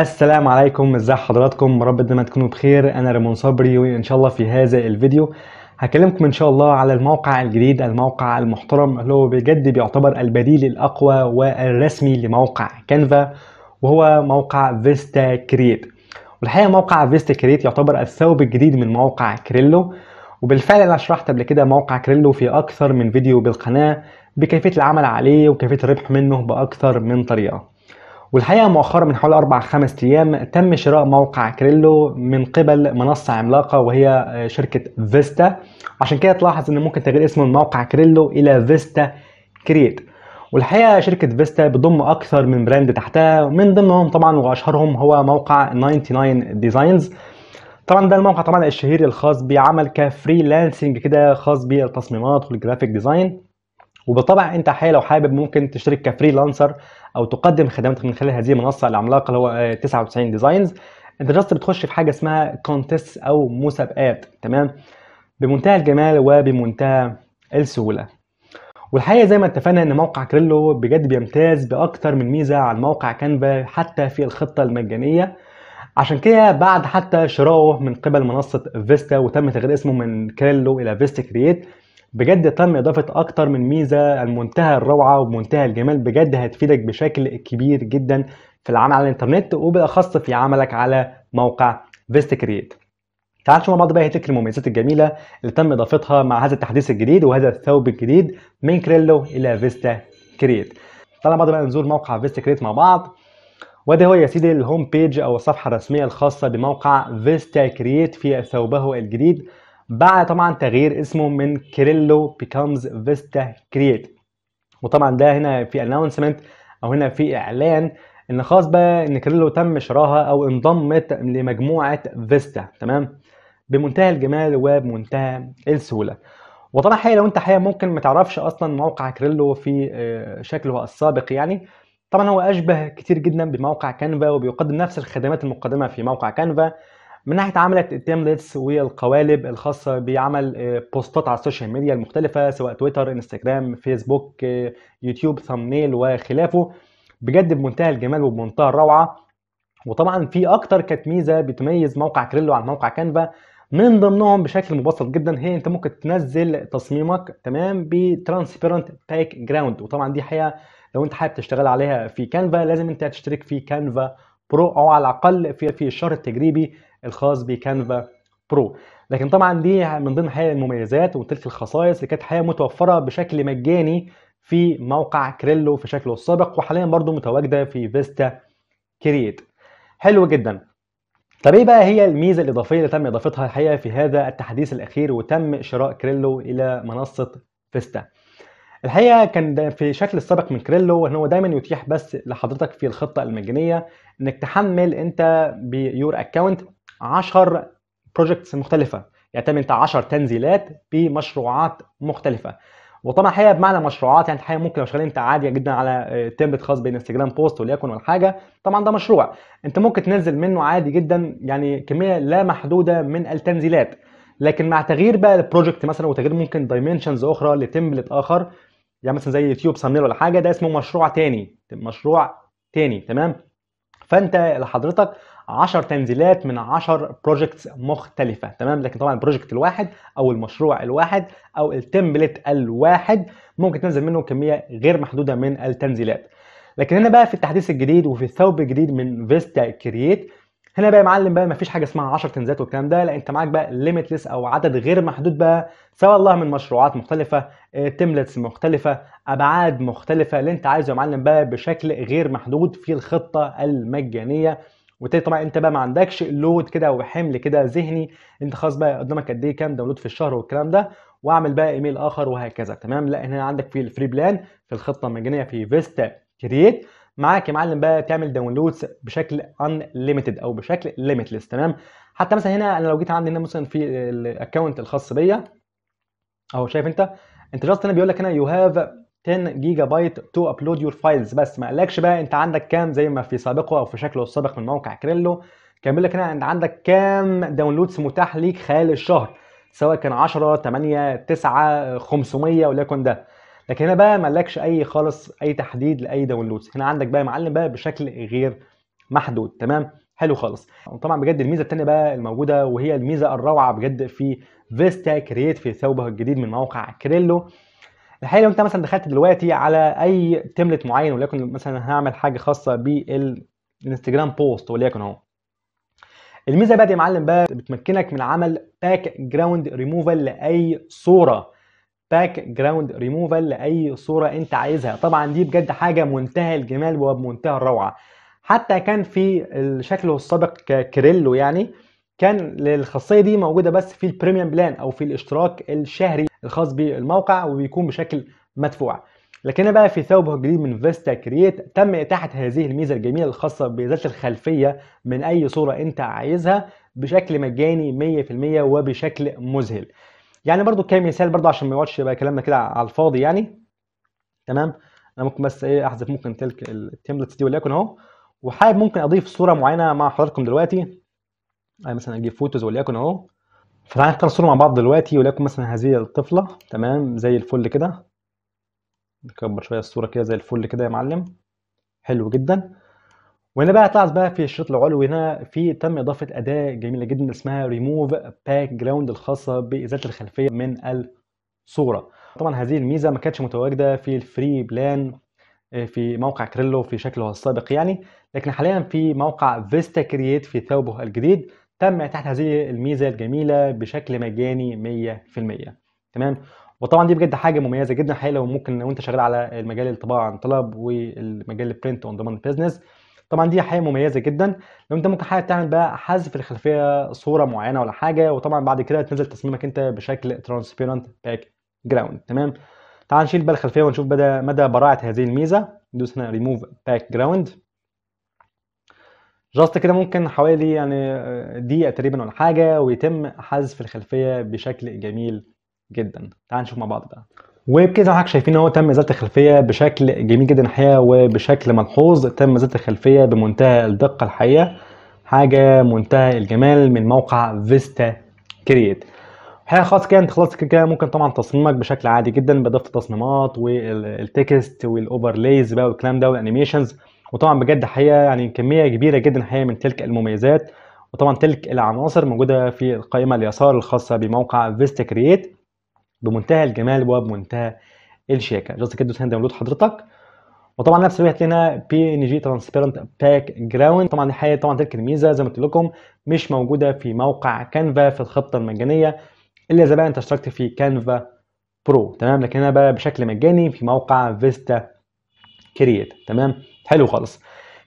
السلام عليكم ازاي حضراتكم رب دايما تكونوا بخير انا ريمون صبري وان شاء الله في هذا الفيديو هكلمكم ان شاء الله على الموقع الجديد الموقع المحترم اللي هو بجد بيعتبر البديل الاقوى والرسمي لموقع كانفا وهو موقع فيستا كريت والحقيقه موقع فيستا كريت يعتبر الثوب الجديد من موقع كريلو وبالفعل انا شرحت قبل كده موقع كريلو في اكثر من فيديو بالقناه بكيفيه العمل عليه وكيفيه الربح منه باكثر من طريقه والحقيقه مؤخرا من حوالي اربع خمس ايام تم شراء موقع كريلو من قبل منصه عملاقه وهي آه، شركه فيستا عشان كده تلاحظ ان ممكن تغيير اسم الموقع كريلو الى فيستا كريت والحقيقه شركه فيستا بتضم اكثر من براند تحتها من ضمنهم طبعا واشهرهم هو موقع 99 ديزاينز طبعا ده الموقع طبعا الشهير الخاص بعمل لانسنج كده خاص بالتصميمات والجرافيك ديزاين وبالطبع انت حاليا لو حابب ممكن تشترك كفريلانسر او تقدم خدماتك من خلال هذه المنصه العملاقه اللي هو 99 آه، ديزاينز انت جاست بتخش في حاجه اسمها كونتست او مسابقات تمام بمنتهى الجمال وبمنتهى السهوله والحقيقه زي ما اتفقنا ان موقع كريلو بجد بيمتاز باكتر من ميزه عن موقع كانفا حتى في الخطه المجانيه عشان كده بعد حتى شراؤه من قبل منصه فيستا وتم تغيير اسمه من كريلو الى فيستا كرييت بجد تم إضافة أكتر من ميزة منتهى الروعة وبمنتهى الجمال بجد هتفيدك بشكل كبير جدا في العمل على الإنترنت وبالأخص في عملك على موقع فيست كرييت. تعال نشوف مع بعض بقى هتلك المميزات الجميلة اللي تم إضافتها مع هذا التحديث الجديد وهذا الثوب الجديد من كريلو إلى فيستا كرييت. تعال مع بعض بقى نزور موقع فيستا كرييت مع بعض. وده هو يا سيدي الهوم بيج او الصفحه الرسميه الخاصه بموقع فيستا كرييت في ثوبه الجديد بعد طبعا تغيير اسمه من كريلو بيكامز فيستا كرييت وطبعا ده هنا في اناونسمنت او هنا في اعلان ان خاص بقى ان كريلو تم شراها او انضمت لمجموعه فيستا تمام بمنتهى الجمال وبمنتهى السهوله وطبعا حقيقة لو انت حقيقة ممكن ما تعرفش اصلا موقع كريلو في آه، شكله السابق يعني طبعا هو اشبه كتير جدا بموقع كانفا وبيقدم نفس الخدمات المقدمه في موقع كانفا من ناحيه عملت التيمبلتس والقوالب الخاصه بعمل آه، بوستات على السوشيال ميديا المختلفه سواء تويتر انستجرام فيسبوك آه، يوتيوب ثامنيل وخلافه بجد بمنتهى الجمال وبمنتهى الروعه وطبعا في اكتر كانت ميزه بتميز موقع كريلو عن موقع كانفا من ضمنهم بشكل مبسط جدا هي انت ممكن تنزل تصميمك تمام بترانسبيرنت باك جراوند وطبعا دي حقيقه لو انت حابب تشتغل عليها في كانفا لازم انت تشترك في كانفا برو او على الاقل في في الشهر التجريبي الخاص بكانفا برو لكن طبعا دي من ضمن حقيقة المميزات وتلك الخصائص اللي كانت حقيقة متوفرة بشكل مجاني في موقع كريلو في شكله السابق وحاليا برضو متواجدة في فيستا كرييت حلو جدا طب ايه بقى هي الميزه الاضافيه اللي تم اضافتها الحقيقه في هذا التحديث الاخير وتم شراء كريلو الى منصه فيستا الحقيقه كان في شكل السابق من كريلو ان هو دايما يتيح بس لحضرتك في الخطه المجانيه انك تحمل انت بيور اكونت 10 بروجكتس مختلفه يعني تم انت 10 تنزيلات بمشروعات مختلفه وطبعا الحقيقه بمعنى مشروعات يعني الحقيقه ممكن لو شغالين انت عادي جدا على تمبت آه، خاص بانستجرام بوست وليكن ولا حاجه طبعا ده مشروع انت ممكن تنزل منه عادي جدا يعني كميه لا محدوده من التنزيلات لكن مع تغيير بقى البروجكت مثلا وتغيير ممكن دايمنشنز اخرى لتمبلت اخر يعني مثلا زي يوتيوب سامنيل ولا حاجه ده اسمه مشروع تاني مشروع تاني تمام فانت لحضرتك 10 تنزيلات من 10 بروجكتس مختلفه تمام لكن طبعا البروجكت الواحد او المشروع الواحد او التمبلت الواحد ممكن تنزل منه كميه غير محدوده من التنزيلات لكن هنا بقى في التحديث الجديد وفي الثوب الجديد من فيستا كرييت هنا بقى يا معلم بقى مفيش حاجه اسمها 10 تنزيلات والكلام ده لا انت معاك بقى ليميتلس او عدد غير محدود بقى سواء الله من مشروعات مختلفه تملتس آه، مختلفه ابعاد مختلفه اللي انت عايزه يا معلم بقى بشكل غير محدود في الخطه المجانيه وبالتالي طبعا انت بقى ما عندكش لود كده او حمل كده ذهني انت خلاص بقى قدامك قد ايه كام داونلود في الشهر والكلام ده واعمل بقى ايميل اخر وهكذا تمام لا هنا عندك في الفري بلان في الخطه المجانيه في فيستا كرييت معاك يا معلم بقى تعمل داونلودز بشكل ان ليميتد او بشكل ليميتلس تمام حتى مثلا هنا انا لو جيت عندي هنا مثلا في الاكونت الخاص بيا اهو شايف انت انت جاست هنا بيقول لك هنا يو هاف 10 جيجا بايت تو ابلود يور فايلز بس ما قالكش بقى انت عندك كام زي ما في سابقه او في شكله السابق من موقع كريلو كمل لك هنا انت عندك كام داونلودز متاح ليك خلال الشهر سواء كان 10 8 9 500 وليكن ده لكن هنا بقى ما قالكش اي خالص اي تحديد لاي داونلودز هنا عندك بقى معلم بقى بشكل غير محدود تمام حلو خالص طبعا بجد الميزه الثانيه بقى الموجوده وهي الميزه الروعه بجد في فيستا كرييت في ثوبه الجديد من موقع كريلو الحقيقه لو انت مثلا دخلت دلوقتي على اي تملت معين وليكن مثلا هعمل حاجه خاصه بالانستجرام بوست وليكن اهو الميزه بقى دي يا معلم بقى بتمكنك من عمل باك جراوند ريموفال لاي صوره باك جراوند ريموفال لاي صوره انت عايزها طبعا دي بجد حاجه منتهى الجمال وبمنتهى الروعه حتى كان في شكله السابق كريلو يعني كان الخاصيه دي موجوده بس في البريميوم بلان او في الاشتراك الشهري الخاص بالموقع وبيكون بشكل مدفوع لكن بقى في ثوبه الجديد من فيستا كرييت تم اتاحه هذه الميزه الجميله الخاصه بازاله الخلفيه من اي صوره انت عايزها بشكل مجاني 100% وبشكل مذهل يعني برضو كمثال برضو عشان ما يقعدش يبقى كلامنا كده على الفاضي يعني تمام انا ممكن بس ايه احذف ممكن تلك التمبلتس دي وليكن اهو وحابب ممكن اضيف صوره معينه مع حضراتكم دلوقتي اي مثلا اجيب فوتوز وليكن اهو فتعالى نختار صورة مع بعض دلوقتي وليكن مثلا هذه الطفلة تمام زي الفل كده نكبر شوية الصورة كده زي الفل كده يا معلم حلو جدا وهنا بقى هتلاحظ بقى في الشريط العلوي هنا في تم إضافة أداة جميلة جدا اسمها ريموف باك جراوند الخاصة بإزالة الخلفية من الصورة طبعا هذه الميزة ما كانتش متواجدة في الفري بلان آه، في موقع كريلو في شكله السابق يعني لكن حاليا في موقع فيستا كرييت في ثوبه الجديد تم تحت هذه الميزه الجميله بشكل مجاني 100% تمام وطبعا دي بجد حاجه مميزه جدا حقيقه لو ممكن لو انت شغال على المجال الطباعه عن طلب والمجال البرنت اون ديماند بزنس طبعا دي حاجه مميزه جدا لو انت ممكن حاجه تعمل بقى حذف الخلفيه صوره معينه ولا حاجه وطبعا بعد كده تنزل تصميمك انت بشكل ترانسبيرنت باك جراوند تمام تعال نشيل بقى الخلفيه ونشوف بدا مدى براعه هذه الميزه ندوس هنا ريموف باك جراوند جاست كده ممكن حوالي يعني آه، دقيقة تقريبا ولا حاجة ويتم حذف الخلفية بشكل جميل جدا تعال نشوف مع بعض بقى وبكده حضرتك شايفين اهو هو تم ازاله الخلفيه بشكل جميل جدا الحقيقه وبشكل ملحوظ تم ازاله الخلفيه بمنتهى الدقه الحقيقه حاجه منتهى الجمال من موقع فيستا كرييت الحقيقه خلاص كده انت خلاص كده ممكن طبعا تصميمك بشكل عادي جدا باضافه تصميمات والتكست والاوفرليز بقى والكلام ده والانيميشنز وطبعا بجد حقيقة يعني كمية كبيرة جدا حقيقة من تلك المميزات وطبعا تلك العناصر موجودة في القائمة اليسار الخاصة بموقع فيستا كرييت بمنتهى الجمال وبمنتهى الشياكة جاست كده دوس هنا داونلود حضرتك وطبعا نفس الوقت لنا بي ان جي ترانسبيرنت باك جراوند طبعا الحقيقه طبعا تلك الميزه زي ما قلت لكم مش موجوده في موقع كانفا في الخطه المجانيه الا اذا بقى انت اشتركت في كانفا برو تمام لكن هنا بقى بشكل مجاني في موقع فيستا كرييت تمام حلو خالص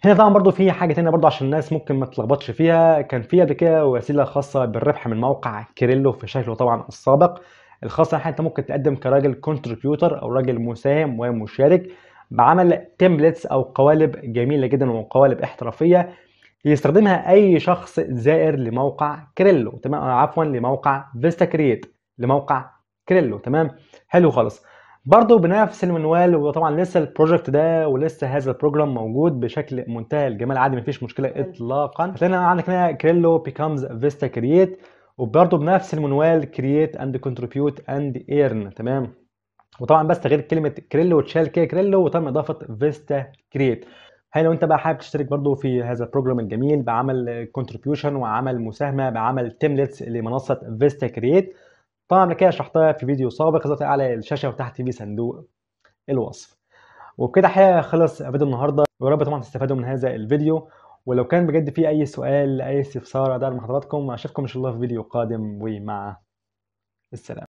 هنا طبعا برضو في حاجه تانية برضو عشان الناس ممكن ما تتلخبطش فيها كان في قبل كده وسيله خاصه بالربح من موقع كيريلو في شكله طبعا السابق الخاصه ان انت ممكن تقدم كراجل كونتريبيوتر او راجل مساهم ومشارك بعمل تمبلتس او قوالب جميله جدا وقوالب احترافيه يستخدمها اي شخص زائر لموقع كريلو تمام عفوا لموقع فيستا كرييت لموقع كريلو تمام حلو خالص برضه بنفس المنوال وطبعا لسه البروجكت ده ولسه هذا البروجرام موجود بشكل منتهى الجمال عادي مفيش مشكله اطلاقا هتلاقينا عندك هنا كريلو بيكمز فيستا كرييت وبرضه بنفس المنوال كرييت اند كونتريبيوت اند ايرن تمام وطبعا بس تغيير كلمه كريلو وتشال كده كريلو وتم اضافه فيستا كرييت هاي لو انت بقى حابب تشترك برضه في هذا البروجرام الجميل بعمل كونتريبيوشن وعمل مساهمه بعمل تملتس لمنصه فيستا كرييت طبعا انا كده شرحتها في فيديو سابق ظهرت على الشاشه وتحت في صندوق الوصف وبكده حقيقة خلص فيديو النهارده ويا رب طبعا تستفادوا من هذا الفيديو ولو كان بجد في اي سؤال اي استفسار ده من حضراتكم اشوفكم ان شاء الله في فيديو قادم ومع السلامه